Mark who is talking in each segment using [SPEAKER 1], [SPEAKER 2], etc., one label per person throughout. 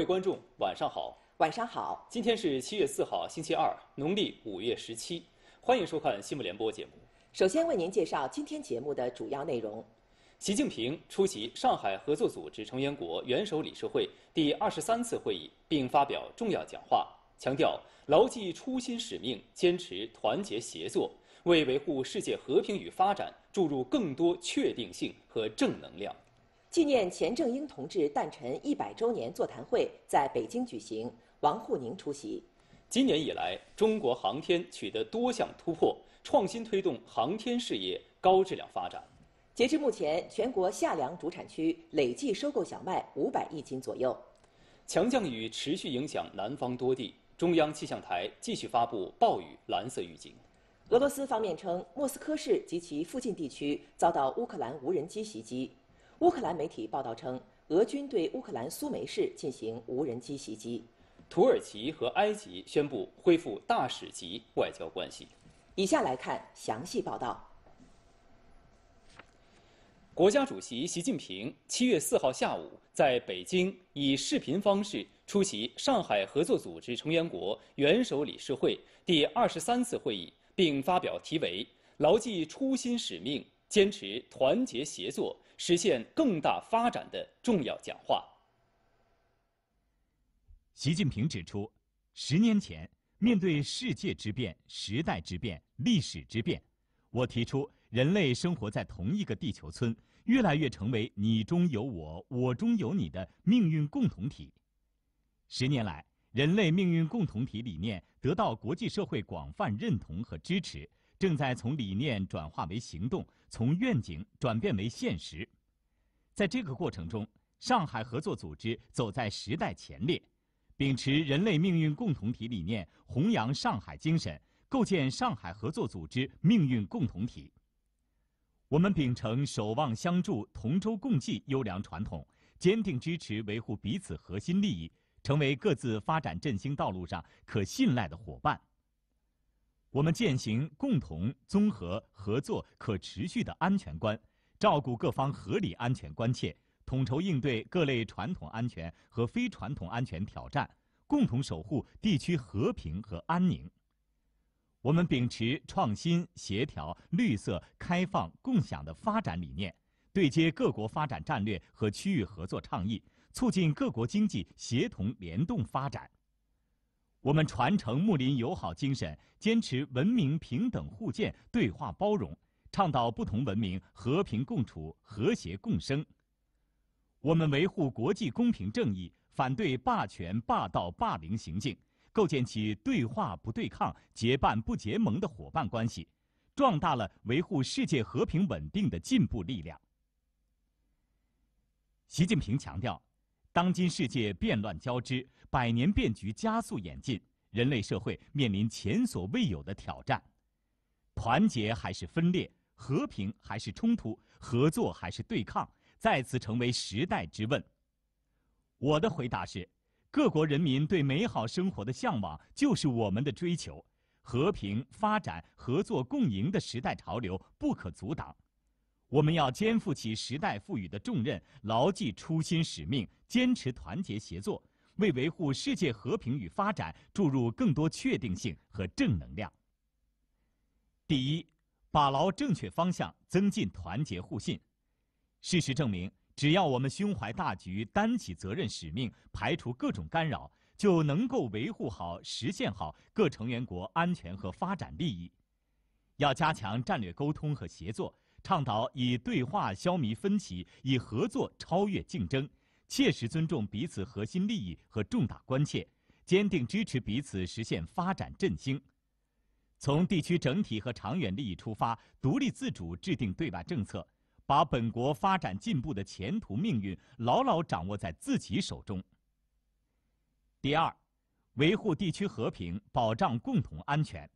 [SPEAKER 1] 各位观众，晚上好，晚上好。今天是七月四号，星期二，农历五月十七。欢迎收看《新闻联播》节目。
[SPEAKER 2] 首先为您介绍今天节目的主要内容：
[SPEAKER 1] 习近平出席上海合作组织成员国元首理事会第二十三次会议，并发表重要讲话，强调牢记初心使命，坚持团结协作，为维护世界和平与发展注入更多确定性和正能量。
[SPEAKER 2] 纪念钱正英同志诞辰一百周年座谈会在北京举行，
[SPEAKER 1] 王沪宁出席。今年以来，中国航天取得多项突破，创新推动航天事业高质量发展。
[SPEAKER 2] 截至目前，全国夏粮
[SPEAKER 1] 主产区累计收购
[SPEAKER 2] 小麦五百亿斤左右。
[SPEAKER 1] 强降雨持续影响南方多地，中央气象台继续发布暴雨蓝色预警。俄罗
[SPEAKER 2] 斯方面称，莫斯科市及其附近地区遭到乌克兰无人机袭击。乌克兰媒体报道称，俄军对乌克兰苏梅市进行无人机袭击。
[SPEAKER 1] 土耳其和埃及宣布恢复大使级外交关系。以下来看详细报道。国家主席习近平七月四号下午在北京以视频方式出席上海合作组织成员国元首理事会第二十三次会议，并发表题为“牢记初心使命，坚持团结协作”。实现更大发展的重要讲话。
[SPEAKER 3] 习近平指出，十年前，面对世界之变、时代之变、历史之变，我提出人类生活在同一个地球村，越来越成为你中有我、我中有你的命运共同体。十年来，人类命运共同体理念得到国际社会广泛认同和支持。正在从理念转化为行动，从愿景转变为现实。在这个过程中，上海合作组织走在时代前列，秉持人类命运共同体理念，弘扬上海精神，构建上海合作组织命运共同体。我们秉承守望相助、同舟共济优良传统，坚定支持维护彼此核心利益，成为各自发展振兴道路上可信赖的伙伴。我们践行共同、综合、合作、可持续的安全观，照顾各方合理安全关切，统筹应对各类传统安全和非传统安全挑战，共同守护地区和平和安宁。我们秉持创新、协调、绿色、开放、共享的发展理念，对接各国发展战略和区域合作倡议，促进各国经济协同联动发展。我们传承睦邻友好精神，坚持文明平等互鉴、对话包容，倡导不同文明和平共处、和谐共生。我们维护国际公平正义，反对霸权霸道霸凌行径，构建起对话不对抗、结伴不结盟的伙伴关系，壮大了维护世界和平稳定的进步力量。习近平强调，当今世界变乱交织。百年变局加速演进，人类社会面临前所未有的挑战。团结还是分裂？和平还是冲突？合作还是对抗？再次成为时代之问。我的回答是：各国人民对美好生活的向往就是我们的追求。和平、发展、合作共赢的时代潮流不可阻挡。我们要肩负起时代赋予的重任，牢记初心使命，坚持团结协作。为维护世界和平与发展注入更多确定性和正能量。第一，把牢正确方向，增进团结互信。事实证明，只要我们胸怀大局，担起责任使命，排除各种干扰，就能够维护好、实现好各成员国安全和发展利益。要加强战略沟通和协作，倡导以对话消弭分歧，以合作超越竞争。切实尊重彼此核心利益和重大关切，坚定支持彼此实现发展振兴，从地区整体和长远利益出发，独立自主制定对外政策，把本国发展进步的前途命运牢牢掌握在自己手中。第二，维护地区和平，保障共同安全。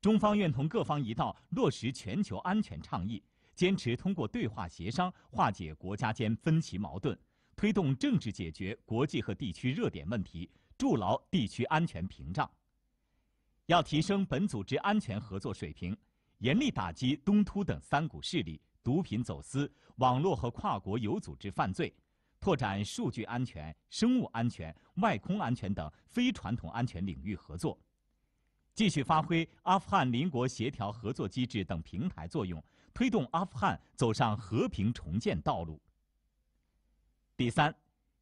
[SPEAKER 3] 中方愿同各方一道落实全球安全倡议，坚持通过对话协商化解国家间分歧矛盾。推动政治解决国际和地区热点问题，筑牢地区安全屏障。要提升本组织安全合作水平，严厉打击东突等三股势力、毒品走私、网络和跨国有组织犯罪，拓展数据安全、生物安全、外空安全等非传统安全领域合作。继续发挥阿富汗邻国协调合作机制等平台作用，推动阿富汗走上和平重建道路。第三，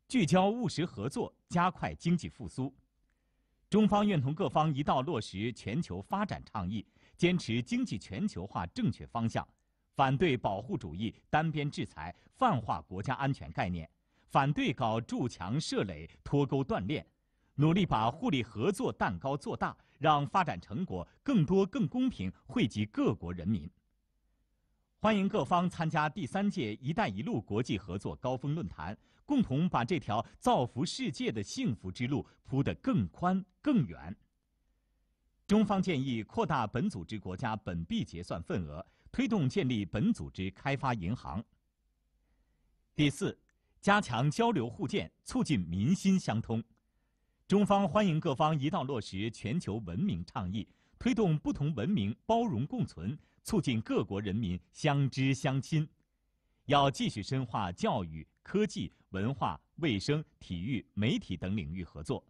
[SPEAKER 3] 聚焦务实合作，加快经济复苏。中方愿同各方一道落实全球发展倡议，坚持经济全球化正确方向，反对保护主义、单边制裁、泛化国家安全概念，反对搞筑墙设垒、脱钩断链，努力把互利合作蛋糕做大，让发展成果更多更公平惠及各国人民。欢迎各方参加第三届“一带一路”国际合作高峰论坛。共同把这条造福世界的幸福之路铺得更宽更远。中方建议扩大本组织国家本币结算份额，推动建立本组织开发银行。第四，加强交流互鉴，促进民心相通。中方欢迎各方一道落实全球文明倡议，推动不同文明包容共存，促进各国人民相知相亲。要继续深化教育。科技、文化、卫生、体育、媒体等领域合作。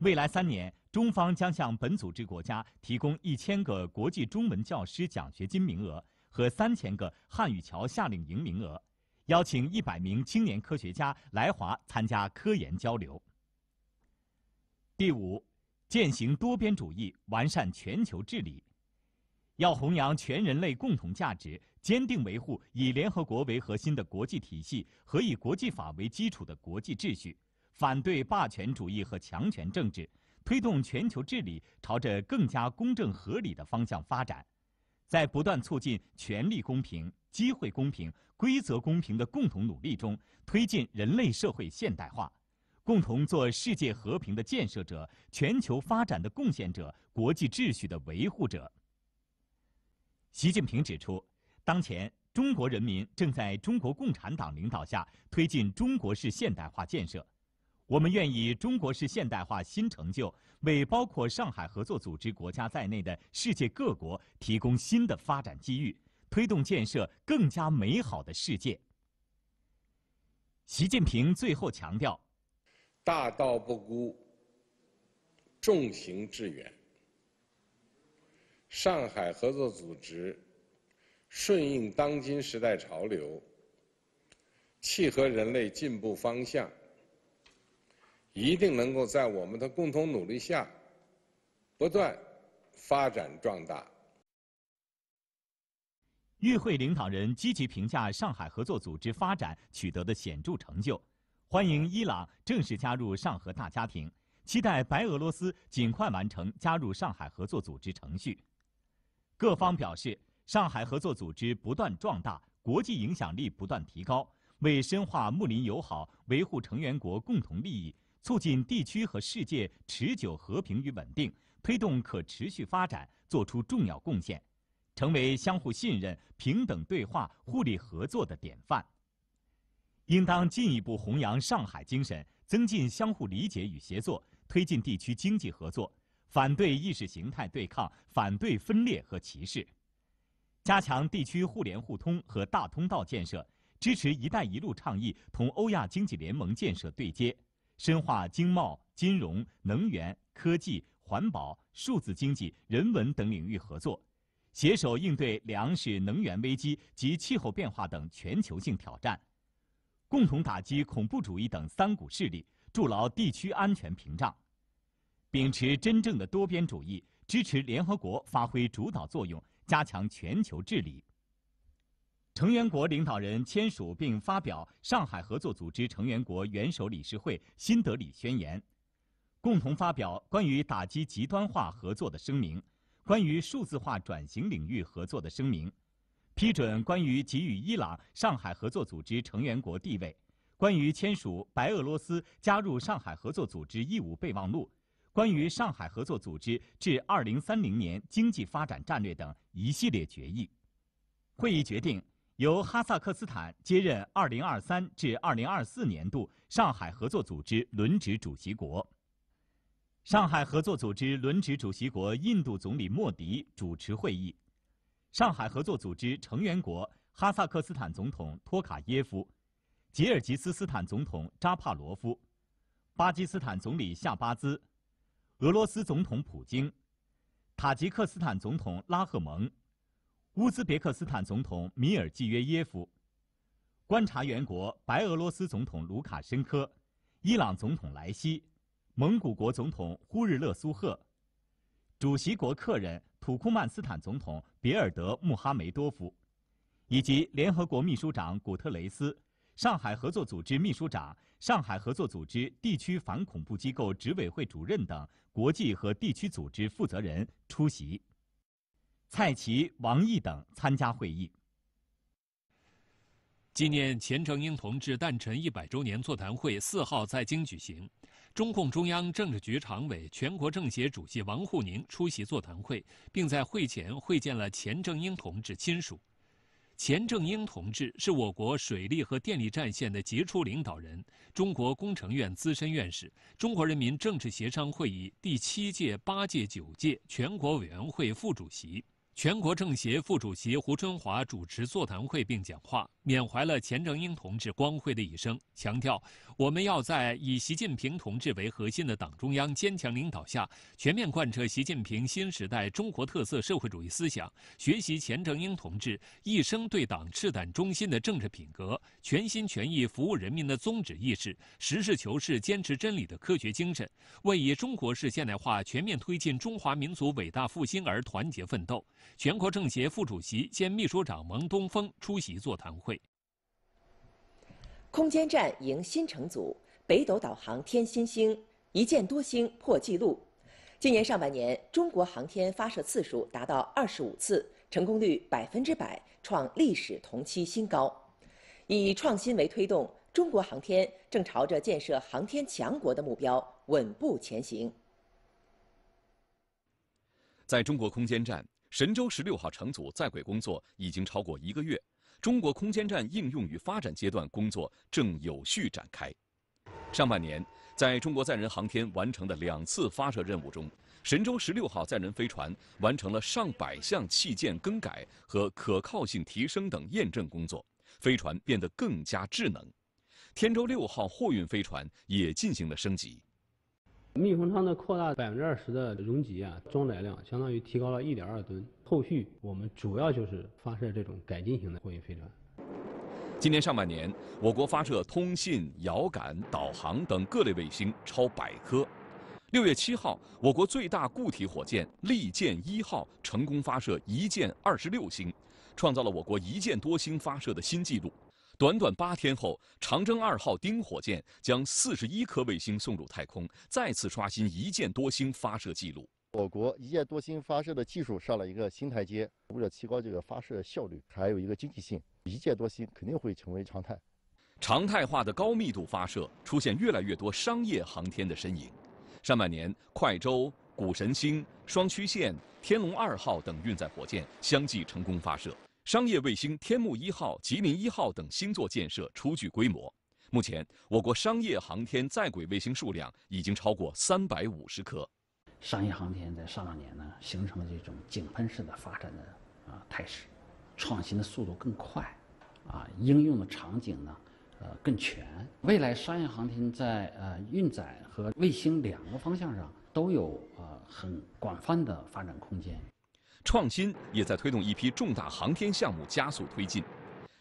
[SPEAKER 3] 未来三年，中方将向本组织国家提供一千个国际中文教师奖学金名额和三千个汉语桥夏令营名额，邀请一百名青年科学家来华参加科研交流。第五，践行多边主义，完善全球治理，要弘扬全人类共同价值。坚定维护以联合国为核心的国际体系和以国际法为基础的国际秩序，反对霸权主义和强权政治，推动全球治理朝着更加公正合理的方向发展，在不断促进权力公平、机会公平、规则公平的共同努力中，推进人类社会现代化，共同做世界和平的建设者、全球发展的贡献者、国际秩序的维护者。习近平指出。当前，中国人民正在中国共产党领导下推进中国式现代化建设。我们愿以中国式现代化新成就，为包括上海合作组织国家在内的世界各国提供新的发展机遇，推动建设更加美好的世界。习近平最后强调：“大道不孤，众行致远。上海合作组织。”顺应当今时代潮流，契合人类进步方向，一定能够在我们的共同努力下不断发展壮大。与会领导人积极评价上海合作组织发展取得的显著成就，欢迎伊朗正式加入上合大家庭，期待白俄罗斯尽快完成加入上海合作组织程序。各方表示。上海合作组织不断壮大，国际影响力不断提高，为深化睦邻友好、维护成员国共同利益、促进地区和世界持久和平与稳定、推动可持续发展作出重要贡献，成为相互信任、平等对话、互利合作的典范。应当进一步弘扬上海精神，增进相互理解与协作，推进地区经济合作，反对意识形态对抗，反对分裂和歧视。加强地区互联互通和大通道建设，支持“一带一路”倡议同欧亚经济联盟建设对接，深化经贸、金融、能源、科技、环保、数字经济、人文等领域合作，携手应对粮食、能源危机及气候变化等全球性挑战，共同打击恐怖主义等三股势力，筑牢地区安全屏障，秉持真正的多边主义，支持联合国发挥主导作用。加强全球治理。成员国领导人签署并发表《上海合作组织成员国元首理事会新德里宣言》，共同发表关于打击极端化合作的声明，关于数字化转型领域合作的声明，批准关于给予伊朗上海合作组织成员国地位，关于签署白俄罗斯加入上海合作组织义务备忘录。关于上海合作组织至二零三零年经济发展战略等一系列决议，会议决定由哈萨克斯坦接任二零二三至二零二四年度上海合作组织轮值主席国。上海合作组织轮值主席国印度总理莫迪主持会议，上海合作组织成员国哈萨克斯坦总统托卡耶夫、吉尔吉斯斯坦总统扎帕罗夫、巴基斯坦总理夏巴兹。俄罗斯总统普京、塔吉克斯坦总统拉赫蒙、乌兹别克斯坦总统米尔季约耶夫、观察员国白俄罗斯总统卢卡申科、伊朗总统莱西、蒙古国总统呼日勒苏赫、主席国客人土库曼斯坦总统别尔德穆哈梅多夫，以及联合国秘书长古特雷斯。上海合作组织秘书长、上海合作组织地区反恐怖机构执委会主任等国际和地区组织负责人出席。蔡奇、
[SPEAKER 4] 王毅等参加会议。纪念钱正英同志诞辰一百周年座谈会四号在京举行，中共中央政治局常委、全国政协主席王沪宁出席座谈会，并在会前会见了钱正英同志亲属。钱正英同志是我国水利和电力战线的杰出领导人，中国工程院资深院士，中国人民政治协商会议第七届、八届、九届全国委员会副主席。全国政协副主席胡春华主持座谈会并讲话，缅怀了钱正英同志光辉的一生，强调我们要在以习近平同志为核心的党中央坚强领导下，全面贯彻习近平新时代中国特色社会主义思想，学习钱正英同志一生对党赤胆忠心的政治品格，全心全意服务人民的宗旨意识，实事求是坚持真理的科学精神，为以中国式现代化全面推进中华民族伟大复兴而团结奋斗。全国政协副主席兼秘书长蒙东峰出席座谈会。
[SPEAKER 2] 空间站迎新成组，北斗导航添新星，一箭多星破纪录。今年上半年，中国航天发射次数达到25次，成功率百分之百，创历史同期新高。以创新为推动，中国航天正朝着建设航天强国的目标稳步前
[SPEAKER 5] 行。在中国空间站。神舟十六号乘组在轨工作已经超过一个月，中国空间站应用与发展阶段工作正有序展开。上半年，在中国载人航天完成的两次发射任务中，神舟十六号载人飞船完成了上百项器件更改和可靠性提升等验证工作，飞船变得更加智能。天舟六号货运飞船也进行了升级。
[SPEAKER 1] 密封舱的扩大百分之二十的容积啊，装载量相当于提高了一点二吨。后续我们主要就是发射这种改进型的货运飞船。
[SPEAKER 5] 今年上半年，我国发射通信、遥感、导航等各类卫星超百颗。六月七号，我国最大固体火箭利箭一号成功发射一箭二十六星，创造了我国一箭多星发射的新纪录。短短八天后，长征二号丁火箭将四十一颗卫星送入太空，再次刷新一箭多星发射记录。我国一箭多星发射的技术上了一个新台阶，为了提高这个发射效率，还有一个经济性，一箭多星肯定会成为常态。常态化的高密度发射，出现越来越多商业航天的身影。上半年，快舟、谷神星、双曲线、天龙二号等运载火箭相继成功发射。商业卫星“天目一号”“吉林一号”等星座建设初具规模。目前，我国商业航天在轨卫星数量已经超过三百五十颗。商业航天在上半年呢，形成了这种井喷式的发展
[SPEAKER 1] 的啊态势，创新的速度更快，啊，应用的场景呢，呃，更全。未来商业航天在呃运载和卫星两个方向上都
[SPEAKER 5] 有呃很广泛的发展空间。创新也在推动一批重大航天项目加速推进。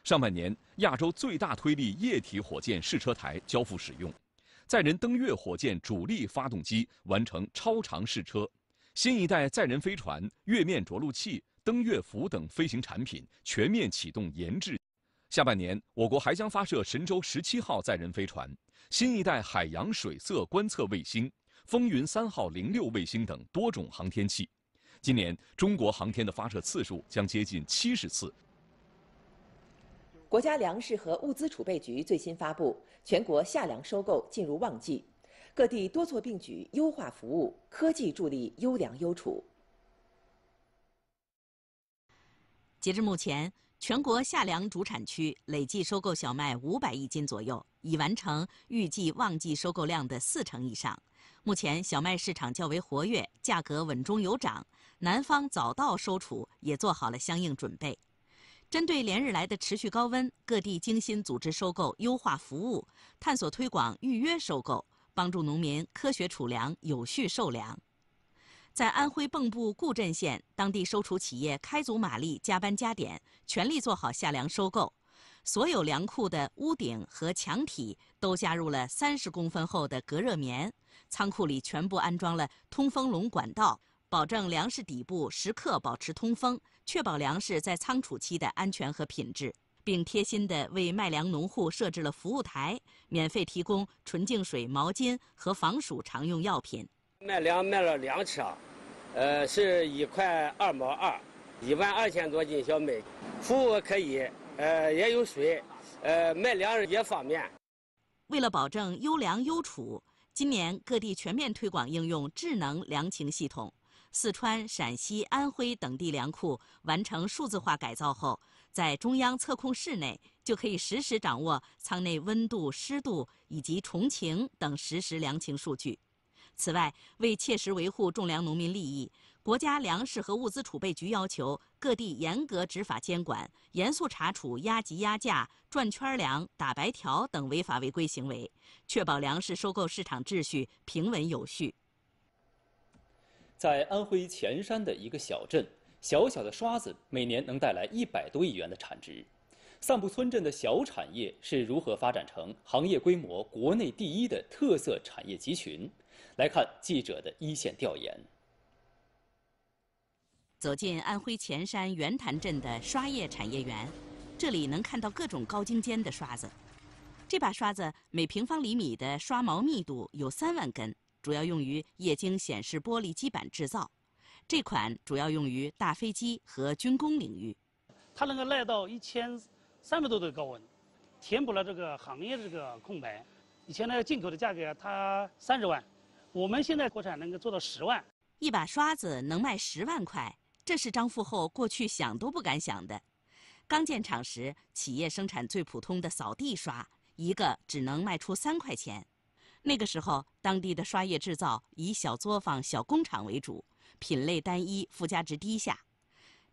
[SPEAKER 5] 上半年，亚洲最大推力液体火箭试车台交付使用，载人登月火箭主力发动机完成超长试车，新一代载人飞船、月面着陆器、登月服等飞行产品全面启动研制。下半年，我国还将发射神舟十七号载人飞船、新一代海洋水色观测卫星、风云三号零六卫星等多种航天器。今年中国航天的发射次数将接近七十次。
[SPEAKER 2] 国家粮食和物资储备局最新发布，全国夏粮收购进入旺季，各地多措并举，优化服务，科技助力优粮优储。
[SPEAKER 6] 截至目前，全国夏粮主产区累计收购小麦五百亿斤左右，已完成预计旺季收购量的四成以上。目前小麦市场较为活跃，价格稳中有涨。南方早稻收储也做好了相应准备，针对连日来的持续高温，各地精心组织收购，优化服务，探索推广预约收购，帮助农民科学储粮、有序售粮。在安徽蚌埠固镇县，当地收储企业开足马力、加班加点，全力做好夏粮收购。所有粮库的屋顶和墙体都加入了三十公分厚的隔热棉，仓库里全部安装了通风笼管道。保证粮食底部时刻保持通风，确保粮食在仓储期的安全和品质，并贴心地为卖粮农户设置了服务台，免费提供纯净水、毛巾和防暑常用药品。
[SPEAKER 1] 卖粮卖了两车，呃，是一块二毛二，一万二千多斤小麦。服务可以，呃，也有水，呃，卖粮食也方便。
[SPEAKER 6] 为了保证优粮优储，今年各地全面推广应用智能粮情系统。四川、陕西、安徽等地粮库完成数字化改造后，在中央测控室内就可以实时掌握仓内温度、湿度以及虫情等实时粮情数据。此外，为切实维护种粮农民利益，国家粮食和物资储备局要求各地严格执法监管，严肃查处压级压价、转圈粮、打白条等违法违规行为，确保粮食收购市场秩序平稳有序。
[SPEAKER 1] 在安徽潜山的一个小镇，小小的刷子每年能带来一百多亿元的产值。散布村镇的小产业是如何发展成行业规模国内第一的特色产业集群？来看记者的一线调研。走进安徽潜山袁
[SPEAKER 6] 潭镇的刷业产业园，这里能看到各种高精尖的刷子。这把刷子每平方厘米的刷毛密度有三万根。主要用于液晶显示玻璃基板制造，这款主要用于大飞机和军工领域。
[SPEAKER 1] 它能够耐到一千三百多度高温，填补了这个行业这个空白。以前呢，进口的价格它三十万，我们现在国
[SPEAKER 6] 产能够做到十万。一把刷子能卖十万块，这是张富厚过去想都不敢想的。刚建厂时，企业生产最普通的扫地刷，一个只能卖出三块钱。那个时候，当地的刷业制造以小作坊、小工厂为主，品类单一，附加值低下。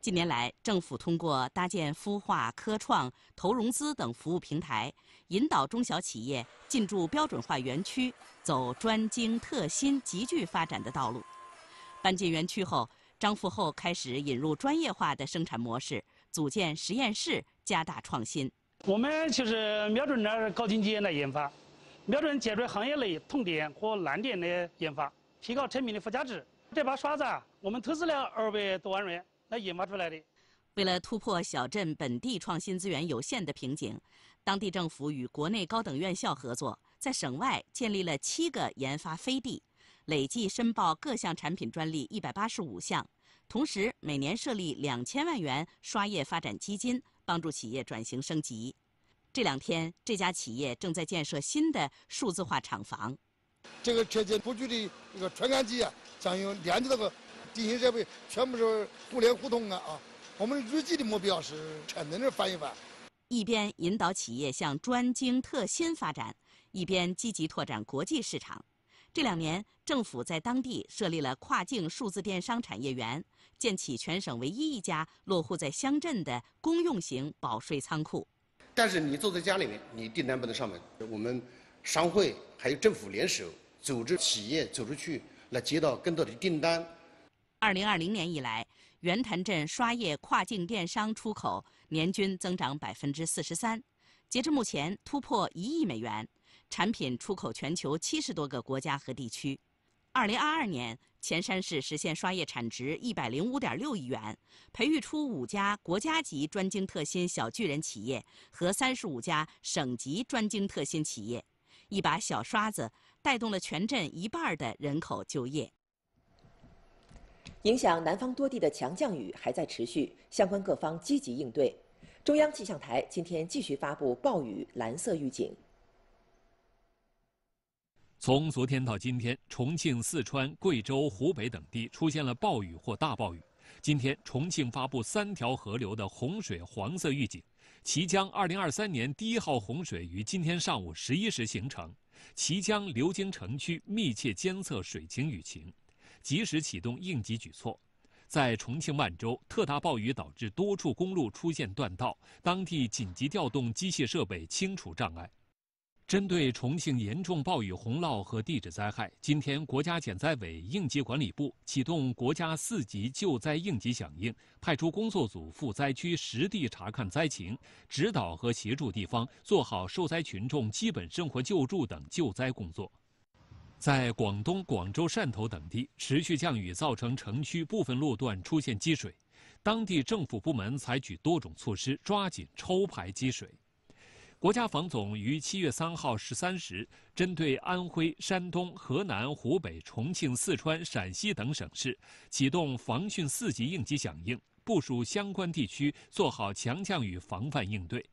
[SPEAKER 6] 近年来，政府通过搭建孵化、科创、投融资等服务平台，引导中小企业进驻标准化园区，走专精特新集聚发展的道路。搬进园区后，张富厚开始引入专业化的生产模式，组建实验室，加大创新。
[SPEAKER 1] 我们就是瞄准着高精尖的研发。瞄准解决行业内痛点和难点的研发，提高产品的附加值。这把刷子啊，我们投资了二百多万元来研发出来的。
[SPEAKER 6] 为了突破小镇本地创新资源有限的瓶颈，当地政府与国内高等院校合作，在省外建立了七个研发飞地，累计申报各项产品专利一百八十五项，同时每年设立两千万元刷业发展基金，帮助企业转型升级。这两天，这家企业正在建设新的数字化厂房。
[SPEAKER 1] 这个车间布局的这个传感器啊，将有连接那个地形设备，全部是互联互通的啊。我们
[SPEAKER 6] 预计的目标是产能的翻一番。一边引导企业向专精特新发展，一边积极拓展国际市场。这两年，政府在当地设立了跨境数字电商产业园，建起全省唯一一家落户在乡镇的公用型保税仓库。但是你坐在家里面，你订单不能
[SPEAKER 1] 上门。我们商会还有政府联手，组织企业走出去，来
[SPEAKER 5] 接到更多的订单。
[SPEAKER 6] 二零二零年以来，袁潭镇刷业跨境电商出口年均增长百分之四十三，截至目前突破一亿美元，产品出口全球七十多个国家和地区。二零二二年。潜山市实现刷业产值一百零五点六亿元，培育出五家国家级专精特新小巨人企业和三十五家省级专精特新企业，一把小刷子带动了全镇一半的人口就业。影响南方多地的强降雨还在持续，相
[SPEAKER 2] 关各方积极应对。中央气象台今天继续发布暴雨蓝色预警。
[SPEAKER 4] 从昨天到今天，重庆、四川、贵州、湖北等地出现了暴雨或大暴雨。今天，重庆发布三条河流的洪水黄色预警。綦江2023年第一号洪水于今天上午11时形成，綦江流经城区，密切监测水情雨情，及时启动应急举措。在重庆万州，特大暴雨导致多处公路出现断道，当地紧急调动机械设备清除障碍。针对重庆严重暴雨洪涝和地质灾害，今天，国家减灾委、应急管理部启动国家四级救灾应急响应，派出工作组赴灾区实地查看灾情，指导和协助地方做好受灾群众基本生活救助等救灾工作。在广东广州、汕头等地，持续降雨造成城区部分路段出现积水，当地政府部门采取多种措施，抓紧抽排积水。国家防总于七月三号十三时，针对安徽、山东、河南、湖北、重庆、四川、陕西等省市启动防汛四级应急响应，部署相关地区做好强降雨防范应对。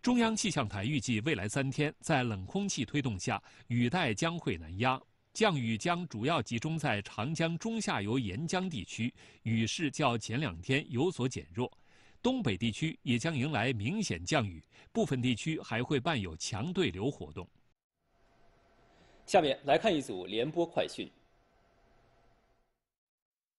[SPEAKER 4] 中央气象台预计，未来三天在冷空气推动下，雨带将会南压，降雨将主要集中在长江中下游沿江地区，雨势较前两天有所减弱。东北地区也将迎来明显降雨，部分地区还会伴有强对流活动。下面来看一组联播快讯。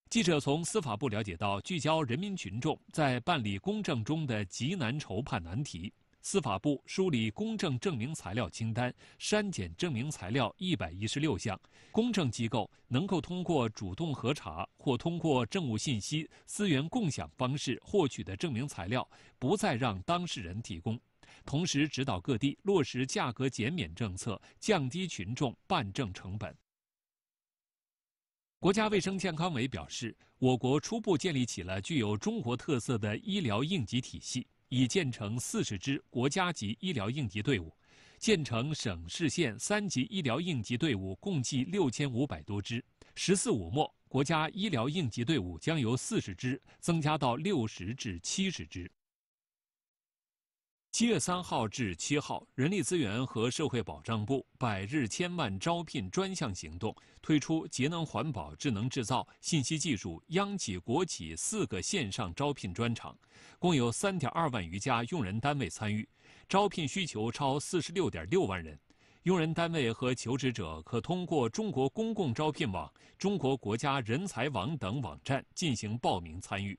[SPEAKER 4] 记者从司法部了解到，聚焦人民群众在办理公证中的极难筹判难题。司法部梳理公证证明材料清单，删减证明材料一百一十六项。公证机构能够通过主动核查或通过政务信息资源共享方式获取的证明材料，不再让当事人提供。同时，指导各地落实价格减免政策，降低群众办证成本。国家卫生健康委表示，我国初步建立起了具有中国特色的医疗应急体系。已建成四十支国家级医疗应急队伍，建成省市县三级医疗应急队伍共计六千五百多支。十四五末，国家医疗应急队伍将由四十支增加到六十至七十支。七月三号至七号，人力资源和社会保障部“百日千万招聘专项行动”推出节能环保、智能制造、信息技术、央企国企四个线上招聘专场，共有三点二万余家用人单位参与，招聘需求超四十六点六万人。用人单位和求职者可通过中国公共招聘网、中国国家人才网等网站进行报名参与。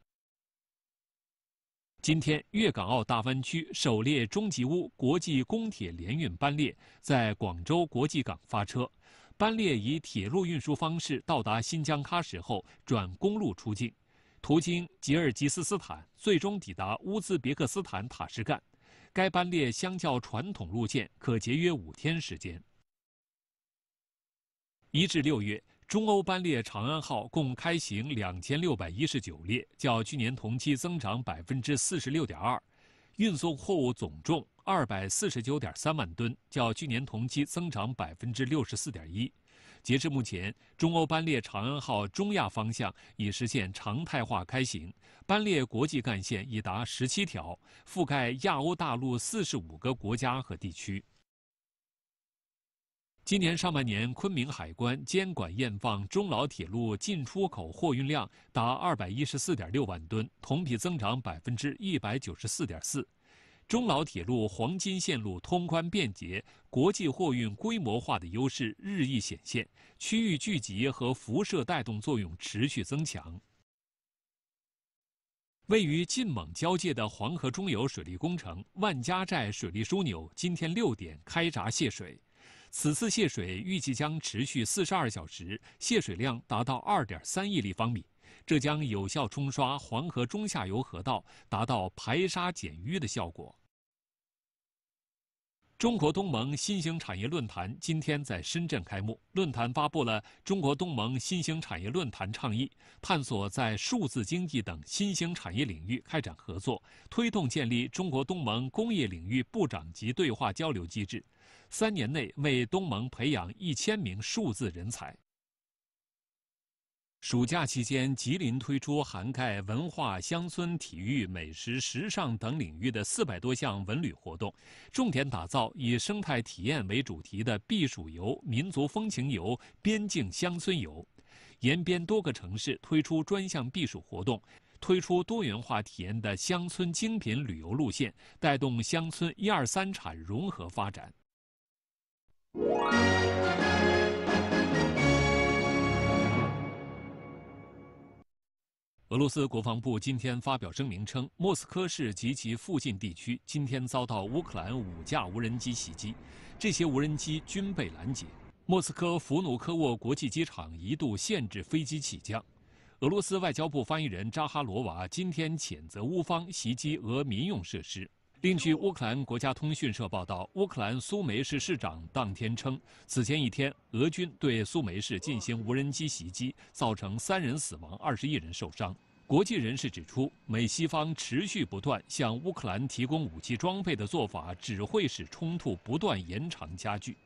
[SPEAKER 4] 今天，粤港澳大湾区首列中吉乌国际公铁联运班列在广州国际港发车，班列以铁路运输方式到达新疆喀什后转公路出境，途经吉尔吉斯斯坦，最终抵达乌兹别克斯坦塔什干。该班列相较传统路线可节约五天时间。一至六月。中欧班列长安号共开行两千六百一十九列，较去年同期增长百分之四十六点二，运送货物总重二百四十九点三万吨，较去年同期增长百分之六十四点一。截至目前，中欧班列长安号中亚方向已实现常态化开行，班列国际干线已达十七条，覆盖亚欧大陆四十五个国家和地区。今年上半年，昆明海关监管验放中老铁路进出口货运量达二百一十四点六万吨，同比增长百分之一百九十四点四。中老铁路黄金线路通关便捷、国际货运规模化的优势日益显现，区域聚集和辐射带动作用持续增强。位于晋蒙交界的黄河中游水利工程万家寨水利枢纽，今天六点开闸泄水。此次泄水预计将持续42小时，泄水量达到2.3亿立方米，这将有效冲刷黄河中下游河道，达到排沙减淤的效果。中国东盟新兴产业论坛今天在深圳开幕。论坛发布了中国东盟新兴产业论坛倡议，探索在数字经济等新兴产业领域开展合作，推动建立中国东盟工业领域部长级对话交流机制，三年内为东盟培养一千名数字人才。暑假期间，吉林推出涵盖文化、乡村、体育、美食、时尚等领域的四百多项文旅活动，重点打造以生态体验为主题的避暑游、民族风情游、边境乡村游。延边多个城市推出专项避暑活动，推出多元化体验的乡村精品旅游路线，带动乡村一二三产融合发展。俄罗斯国防部今天发表声明称，莫斯科市及其附近地区今天遭到乌克兰五架无人机袭击，这些无人机均被拦截。莫斯科弗努科沃国际机场一度限制飞机起降。俄罗斯外交部发言人扎哈罗娃今天谴责乌方袭击俄民用设施。另据乌克兰国家通讯社报道，乌克兰苏梅市市长当天称，此前一天，俄军对苏梅市进行无人机袭击，造成三人死亡，二十一人受伤。国际人士指出，美西方持续不断向乌克兰提供武器装备的做法，只会使冲突不断延长加剧。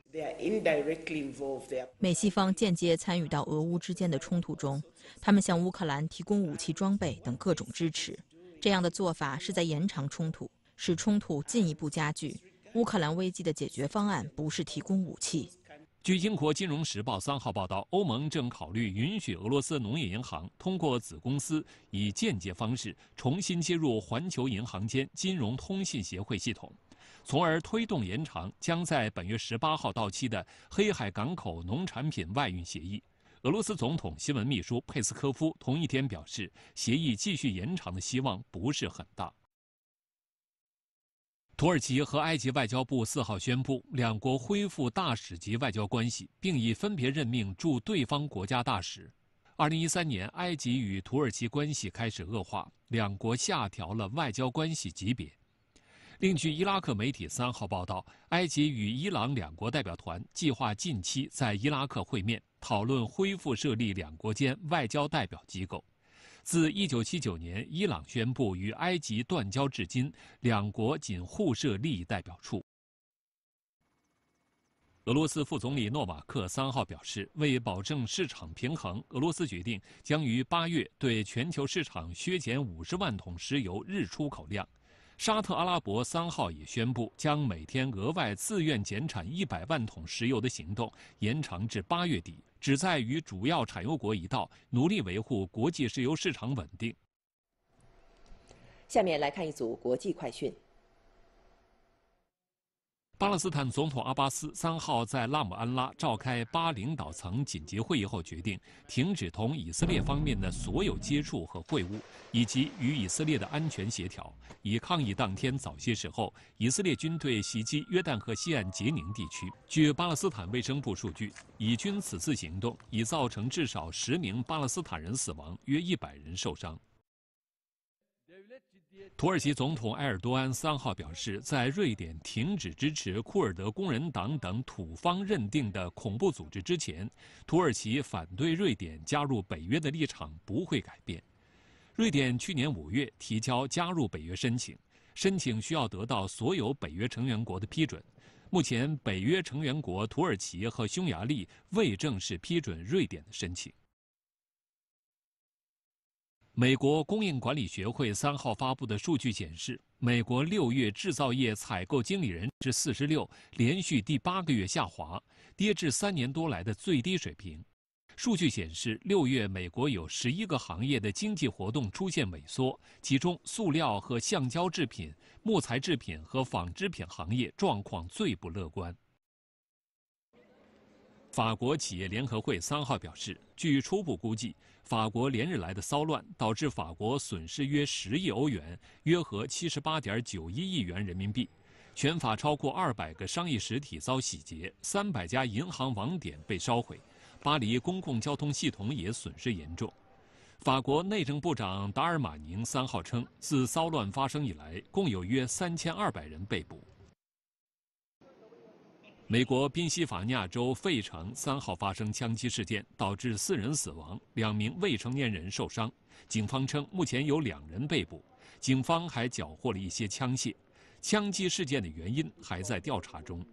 [SPEAKER 2] 美西方间接参与到俄乌之间的冲突中，他们向乌克兰提供武器装备等各种支持，这样的做法是在延长冲突。使冲突进一步加剧。乌克兰危机的解决方案不是提供武器。
[SPEAKER 4] 据英国《金融时报》三号报道，欧盟正考虑允许俄罗斯农业银行通过子公司以间接方式重新接入环球银行间金融通信协会系统，从而推动延长将在本月十八号到期的黑海港口农产品外运协议。俄罗斯总统新闻秘书佩斯科夫同一天表示，协议继续延长的希望不是很大。土耳其和埃及外交部四号宣布，两国恢复大使级外交关系，并已分别任命驻对方国家大使。二零一三年，埃及与土耳其关系开始恶化，两国下调了外交关系级别。另据伊拉克媒体三号报道，埃及与伊朗两国代表团计划近期在伊拉克会面，讨论恢复设立两国间外交代表机构。自1979年伊朗宣布与埃及断交至今，两国仅互设利益代表处。俄罗斯副总理诺瓦克三号表示，为保证市场平衡，俄罗斯决定将于八月对全球市场削减50万桶石油日出口量。沙特阿拉伯三号也宣布，将每天额外自愿减产100万桶石油的行动延长至八月底。旨在与主要产油国一道，努力维护国际石油市场稳定。
[SPEAKER 2] 下面来看一组国际快讯。
[SPEAKER 4] 巴勒斯坦总统阿巴斯三号在拉姆安拉召开巴领导层紧急会议后，决定停止同以色列方面的所有接触和会晤，以及与以色列的安全协调，以抗议当天早些时候以色列军队袭击约旦河西岸杰宁地区。据巴勒斯坦卫生部数据，以军此次行动已造成至少十名巴勒斯坦人死亡，约一百人受伤。土耳其总统埃尔多安三号表示，在瑞典停止支持库尔德工人党等土方认定的恐怖组织之前，土耳其反对瑞典加入北约的立场不会改变。瑞典去年五月提交加入北约申请，申请需要得到所有北约成员国的批准。目前，北约成员国土耳其和匈牙利未正式批准瑞典的申请。美国供应管理学会三号发布的数据显示，美国六月制造业采购经理人至四十六，连续第八个月下滑，跌至三年多来的最低水平。数据显示，六月美国有十一个行业的经济活动出现萎缩，其中塑料和橡胶制品、木材制品和纺织品行业状况最不乐观。法国企业联合会三号表示，据初步估计，法国连日来的骚乱导致法国损失约十亿欧元，约合七十八点九一亿元人民币。全法超过二百个商业实体遭洗劫，三百家银行网点被烧毁，巴黎公共交通系统也损失严重。法国内政部长达尔马宁三号称，自骚乱发生以来，共有约三千二百人被捕。美国宾夕法尼亚州费城三号发生枪击事件，导致四人死亡，两名未成年人受伤。警方称，目前有两人被捕，警方还缴获了一些枪械。枪击事件的原因还在调查中。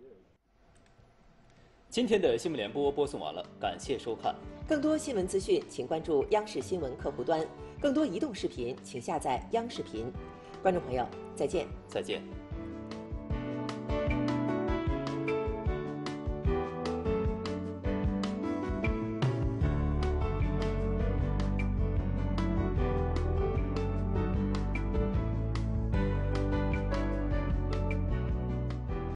[SPEAKER 4] 今天的新闻联播播送完了，感谢收看。
[SPEAKER 2] 更多新闻资讯，请关注央视新闻客户端；更多移动视频，请下载央视频。观众朋友，再见。
[SPEAKER 1] 再见。